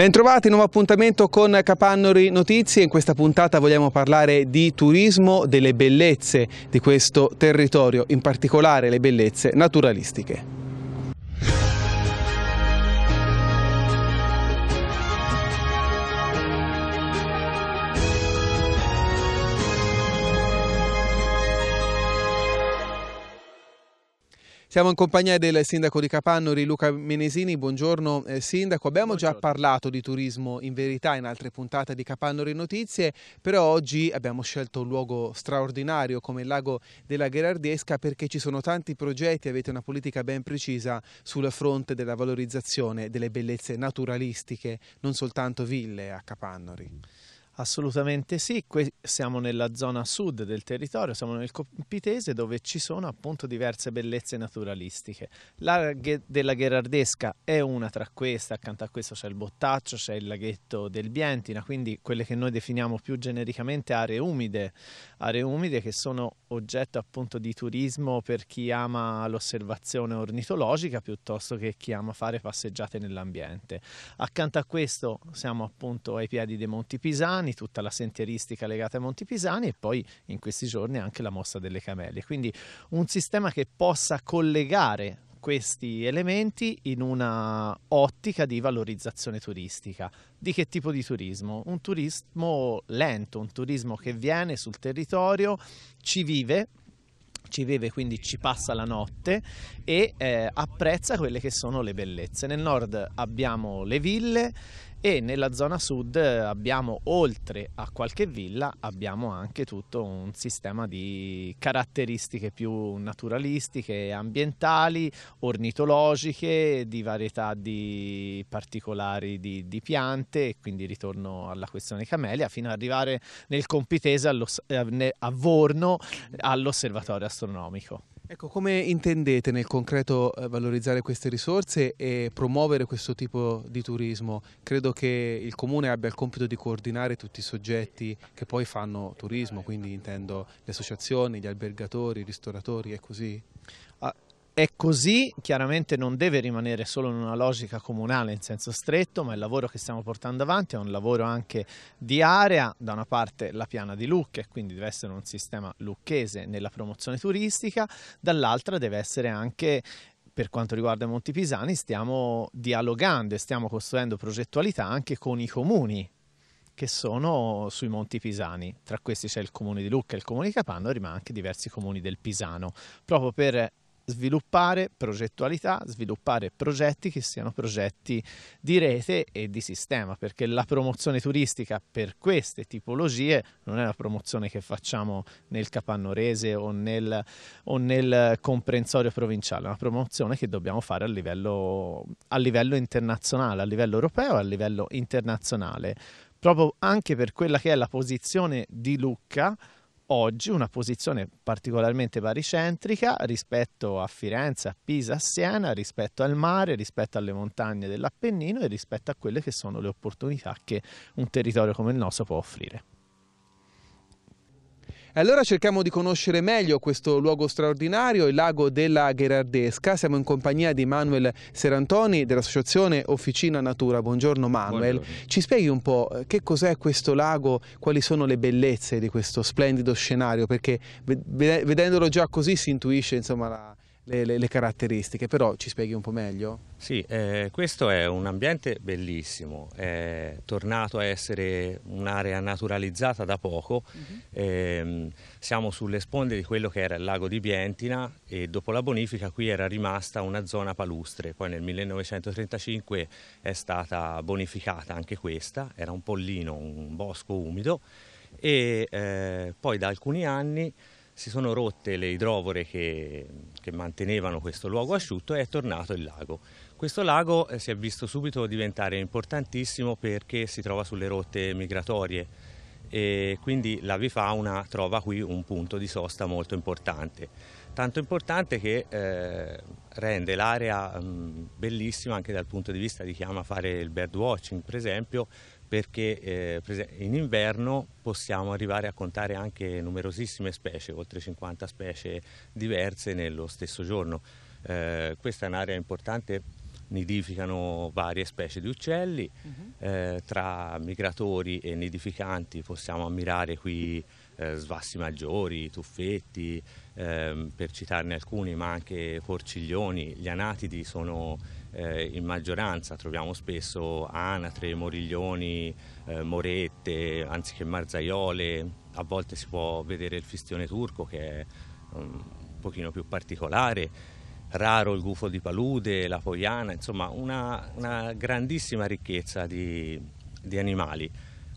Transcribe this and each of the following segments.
Bentrovati, nuovo appuntamento con Capannori Notizie. In questa puntata vogliamo parlare di turismo, delle bellezze di questo territorio, in particolare le bellezze naturalistiche. Siamo in compagnia del sindaco di Capannori, Luca Menesini. Buongiorno eh, sindaco. Abbiamo Buongiorno. già parlato di turismo in verità in altre puntate di Capannori Notizie, però oggi abbiamo scelto un luogo straordinario come il lago della Gherardesca perché ci sono tanti progetti, avete una politica ben precisa sul fronte della valorizzazione delle bellezze naturalistiche, non soltanto ville a Capannori. Assolutamente sì, que- siamo nella zona sud del territorio, siamo nel Compitese dove ci sono appunto diverse bellezze naturalistiche. La ghe- della Gherardesca è una tra queste, accanto a questo c'è il Bottaccio, c'è il laghetto del Bientina, quindi quelle che noi definiamo più genericamente aree umide, aree umide che sono oggetto appunto di turismo per chi ama l'osservazione ornitologica piuttosto che chi ama fare passeggiate nell'ambiente. Accanto a questo siamo appunto ai piedi dei Monti Pisani, Pisani, tutta la sentieristica legata ai Monti Pisani e poi in questi giorni anche la mossa delle camelie. Quindi un sistema che possa collegare questi elementi in una ottica di valorizzazione turistica. Di che tipo di turismo? Un turismo lento, un turismo che viene sul territorio, ci vive, ci vive quindi ci passa la notte e eh, apprezza quelle che sono le bellezze. Nel nord abbiamo le ville e nella zona sud eh, abbiamo oltre a qualche villa abbiamo anche tutto un sistema di caratteristiche più naturalistiche, ambientali, ornitologiche, di varietà di particolari di, di piante quindi ritorno alla questione Camelia fino ad arrivare nel Compitese allo, eh, a Vorno all'osservatorio astronomico. Ecco, come intendete nel concreto eh, valorizzare queste risorse e promuovere questo tipo di turismo? Credo che il Comune abbia il compito di coordinare tutti i soggetti che poi fanno turismo, quindi intendo le associazioni, gli albergatori, i ristoratori e così? Ah, è così, chiaramente non deve rimanere solo in una logica comunale in senso stretto, ma il lavoro che stiamo portando avanti è un lavoro anche di area, da una parte la piana di Lucca e quindi deve essere un sistema lucchese nella promozione turistica, dall'altra deve essere anche per quanto riguarda i Monti Pisani stiamo dialogando e stiamo costruendo progettualità anche con i comuni che sono sui Monti Pisani. Tra questi c'è il comune di Lucca e il comune di Capanno, ma anche diversi comuni del Pisano, proprio per sviluppare progettualità, sviluppare progetti che siano progetti di rete e di sistema, perché la promozione turistica per queste tipologie non è una promozione che facciamo nel Capannorese o nel, o nel comprensorio provinciale, è una promozione che dobbiamo fare a livello, a livello internazionale, a livello europeo e a livello internazionale, proprio anche per quella che è la posizione di Lucca oggi una posizione particolarmente varicentrica rispetto a Firenze, a Pisa, a Siena, rispetto al mare, rispetto alle montagne dell'Appennino e rispetto a quelle che sono le opportunità che un territorio come il nostro può offrire. E allora cerchiamo di conoscere meglio questo luogo straordinario, il lago della Gherardesca. Siamo in compagnia di Manuel Serantoni dell'associazione Officina Natura. Buongiorno Manuel. Buongiorno. Ci spieghi un po' eh, che cos'è questo lago, quali sono le bellezze di questo splendido scenario, perché vedendolo già così si intuisce insomma, la, le, le, le, caratteristiche, però ci spieghi un po' meglio? Sì, eh, questo è un ambiente bellissimo, è tornato a essere un'area naturalizzata da poco, uh mhm. -huh. eh, siamo sulle sponde di quello che era il lago di Bientina e dopo la bonifica qui era rimasta una zona palustre, poi nel 1935 è stata bonificata anche questa, era un pollino, un bosco umido e eh, poi da alcuni anni si sono rotte le idrovore che, che mantenevano questo luogo asciutto e è tornato il lago. Questo lago eh, si è visto subito diventare importantissimo perché si trova sulle rotte migratorie e quindi l'avifauna trova qui un punto di sosta molto importante tanto importante che eh, rende l'area bellissima anche dal punto di vista di chi ama fare il birdwatching per esempio perché eh, in inverno possiamo arrivare a contare anche numerosissime specie, oltre 50 specie diverse nello stesso giorno. Eh, questa è un'area importante, nidificano varie specie di uccelli, mhm. eh, tra migratori e nidificanti possiamo ammirare qui eh, Svassi Maggiori, Tuffetti, ehm, per citarne alcuni, ma anche Porciglioni, gli anatidi sono eh, in maggioranza, troviamo spesso anatre, moriglioni, eh, morette, anziché marzaiole, a volte si può vedere il fistione turco che è um, un pochino più particolare raro il gufo di palude, la poiana, insomma una, una grandissima ricchezza di, di animali.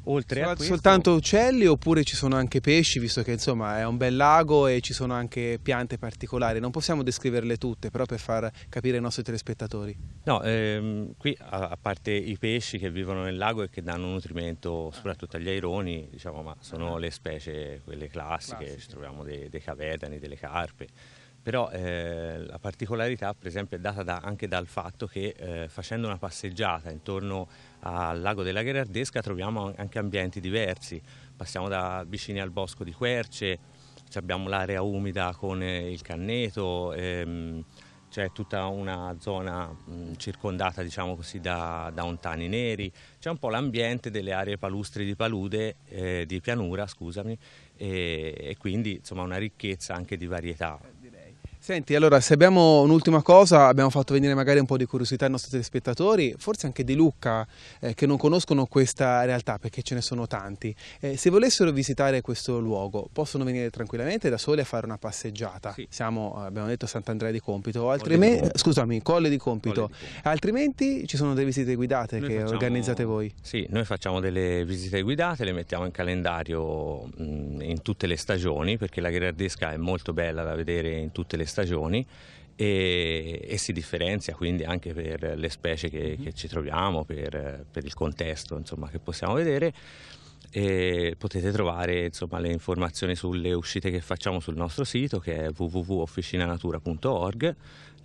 Oltre Sol- a questo... Soltanto uccelli oppure ci sono anche pesci, visto che insomma è un bel lago e ci sono anche piante particolari. Non possiamo descriverle tutte, però per far capire ai nostri telespettatori. No, ehm, qui a, a, parte i pesci che vivono nel lago e che danno nutrimento soprattutto agli aironi, diciamo, ma sono eh. le specie quelle classiche, Classico. ci troviamo dei, dei cavedani, delle carpe però eh, la particolarità per esempio è data da, anche dal fatto che eh, facendo una passeggiata intorno al lago della Gherardesca troviamo anche ambienti diversi, passiamo da vicini al bosco di Querce, abbiamo l'area umida con eh, il canneto, ehm, c'è tutta una zona mh, circondata diciamo così, da, da, ontani neri, c'è un po' l'ambiente delle aree palustri di palude, eh, di pianura scusami, e, e quindi insomma una ricchezza anche di varietà. Senti, allora, se abbiamo un'ultima cosa, abbiamo fatto venire magari un po' di curiosità ai nostri telespettatori, forse anche di Lucca, eh, che non conoscono questa realtà, perché ce ne sono tanti. Eh, se volessero visitare questo luogo, possono venire tranquillamente da soli a fare una passeggiata. Sì. Siamo, eh, abbiamo detto, a Sant'Andrea di Compito, altrimenti, Colle di scusami, Colle di Compito. Colle di Compito. Altrimenti ci sono delle visite guidate noi che facciamo, organizzate voi. Sì, noi facciamo delle visite guidate, le mettiamo in calendario mh, mm, in tutte le stagioni, perché la gherardesca è molto bella da vedere in tutte le stagioni stagioni e, e, si differenzia quindi anche per le specie che, che ci troviamo, per, per il contesto insomma, che possiamo vedere e potete trovare insomma, le informazioni sulle uscite che facciamo sul nostro sito che è www.officinanatura.org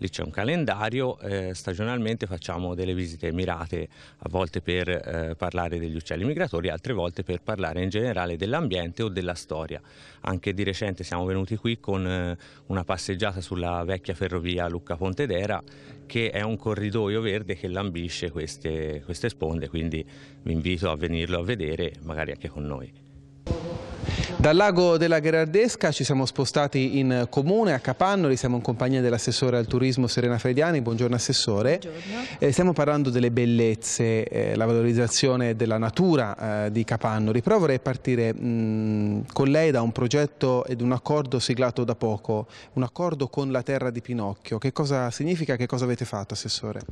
lì c'è un calendario, eh, stagionalmente facciamo delle visite mirate a volte per eh, parlare degli uccelli migratori, altre volte per parlare in generale dell'ambiente o della storia. Anche di recente siamo venuti qui con eh, una passeggiata sulla vecchia ferrovia Lucca Pontedera che è un corridoio verde che lambisce queste, queste sponde, quindi vi invito a venirlo a vedere magari anche con noi. Dal lago della Gherardesca ci siamo spostati in comune a Capannoli, siamo in compagnia dell'assessore al turismo Serena Frediani, buongiorno assessore. Buongiorno. Eh, stiamo parlando delle bellezze, eh, la valorizzazione della natura eh, di Capannoli, però vorrei partire mh, con lei da un progetto ed un accordo siglato da poco, un accordo con la terra di Pinocchio. Che cosa significa, che cosa avete fatto assessore?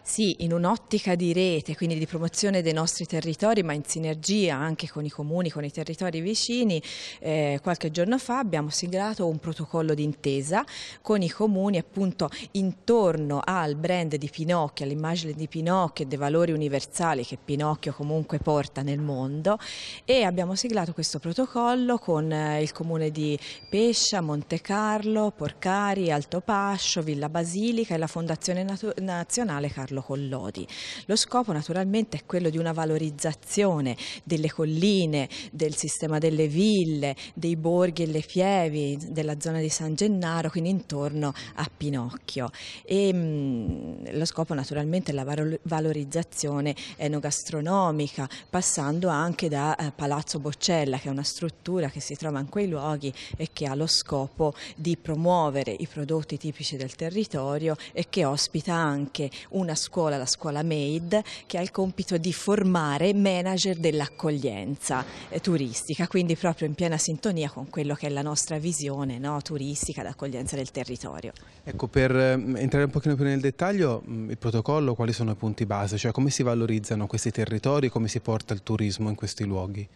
Sì, in un'ottica di rete, quindi di promozione dei nostri territori, ma in sinergia anche con i comuni, con i territori vicini, cittadini, eh, qualche giorno fa abbiamo siglato un protocollo d'intesa con i comuni appunto intorno al brand di Pinocchio, all'immagine di Pinocchio e dei valori universali che Pinocchio comunque porta nel mondo e abbiamo siglato questo protocollo con eh, il comune di Pescia, Monte Carlo, Porcari, Altopascio, Villa Basilica e la Fondazione Natu Nazionale Carlo Collodi. Lo scopo naturalmente è quello di una valorizzazione delle colline, del sistema delle delle ville, dei borghi e le fievi della zona di San Gennaro, quindi intorno a Pinocchio. E, mh, mm, lo scopo naturalmente è la valorizzazione enogastronomica, passando anche da eh, Palazzo Boccella, che è una struttura che si trova in quei luoghi e che ha lo scopo di promuovere i prodotti tipici del territorio e che ospita anche una scuola, la scuola MAID, che ha il compito di formare manager dell'accoglienza eh, turistica, quindi proprio in piena sintonia con quello che è la nostra visione no, turistica d'accoglienza del territorio. Ecco, per ehm, entrare un pochino più nel dettaglio, mm, il protocollo, quali sono i punti base, cioè come si valorizzano questi territori, come si porta il turismo in questi luoghi?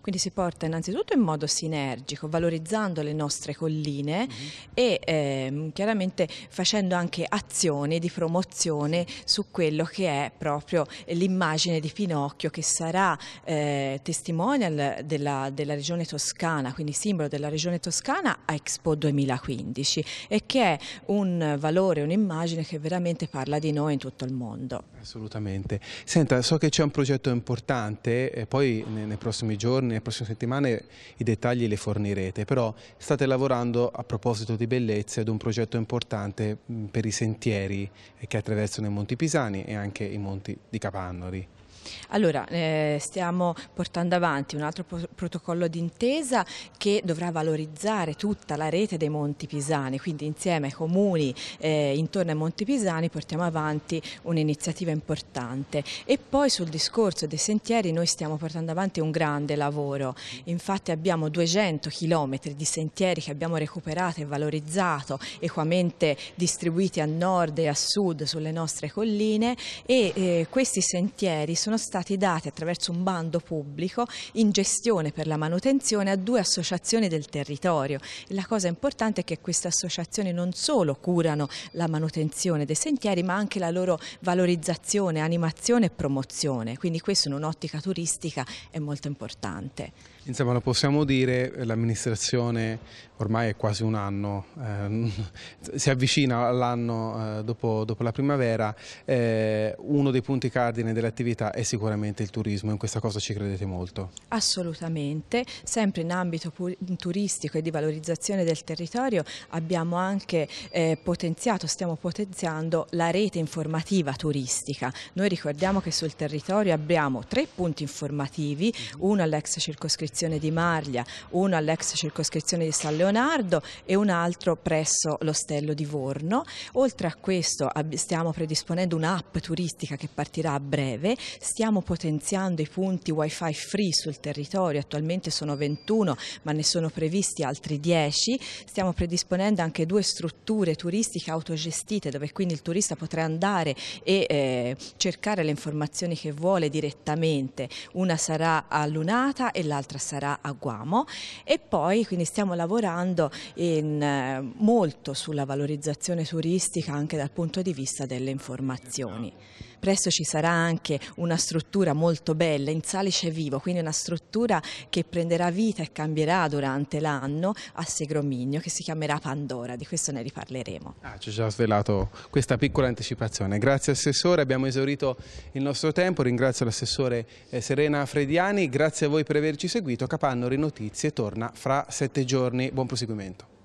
Quindi si porta innanzitutto in modo sinergico, valorizzando le nostre colline mm-hmm. e eh, chiaramente facendo anche azioni di promozione su quello che è proprio l'immagine di Pinocchio che sarà eh, testimonial della, della regione toscana, quindi simbolo della regione toscana a Expo 2015 e che è un valore, un'immagine che veramente parla di noi in tutto il mondo. Assolutamente. Senta, so che c'è un progetto importante e eh, poi nei, nei prossimi giorni giorni, nelle prossime settimane i dettagli li fornirete, però state lavorando a proposito di bellezza ad un progetto importante mm, per i sentieri eh, che attraversano i Monti Pisani e anche i Monti di Capannori. Allora, eh, stiamo portando avanti un altro protocollo d'intesa che dovrà valorizzare tutta la rete dei Monti Pisani, quindi insieme ai comuni eh, intorno ai Monti Pisani portiamo avanti un'iniziativa importante. E poi sul discorso dei sentieri noi stiamo portando avanti un grande lavoro, infatti abbiamo 200 chilometri di sentieri che abbiamo recuperato e valorizzato equamente distribuiti a nord e a sud sulle nostre colline e eh, questi sentieri sono stati dati attraverso un bando pubblico in gestione per la manutenzione a due associazioni del territorio. La cosa importante è che queste associazioni non solo curano la manutenzione dei sentieri ma anche la loro valorizzazione, animazione e promozione, quindi questo in un'ottica turistica è molto importante. Insomma lo possiamo dire, l'amministrazione ormai è quasi un anno, ehm, si avvicina all'anno eh, dopo, dopo, la primavera, eh, uno dei punti cardine dell'attività è sicuramente il turismo, in questa cosa ci credete molto? Assolutamente, sempre in ambito turistico e di valorizzazione del territorio abbiamo anche eh, potenziato, stiamo potenziando la rete informativa turistica. Noi ricordiamo che sul territorio abbiamo tre punti informativi, mm-hmm. uno all'ex circoscrizione di Marlia, uno all'ex circoscrizione di San Leonardo e un altro presso l'ostello di Vorno. Oltre a questo stiamo predisponendo un'app turistica che partirà a breve, Stiamo potenziando i punti wifi free sul territorio, attualmente sono 21 ma ne sono previsti altri 10. Stiamo predisponendo anche due strutture turistiche autogestite dove quindi il turista potrà andare e eh, cercare le informazioni che vuole direttamente. Una sarà a Lunata e l'altra sarà a Guamo e poi quindi stiamo lavorando in, eh, molto sulla valorizzazione turistica anche dal punto di vista delle informazioni. Presto ci sarà anche una struttura molto bella, in salice vivo, quindi una struttura che prenderà vita e cambierà durante l'anno a Segromigno che si chiamerà Pandora, di questo ne riparleremo. Ah, ci ho già svelato questa piccola anticipazione, grazie Assessore, abbiamo esaurito il nostro tempo, ringrazio l'Assessore eh, Serena Frediani, grazie a voi per averci seguito, Capannori Notizie torna fra sette giorni, buon proseguimento.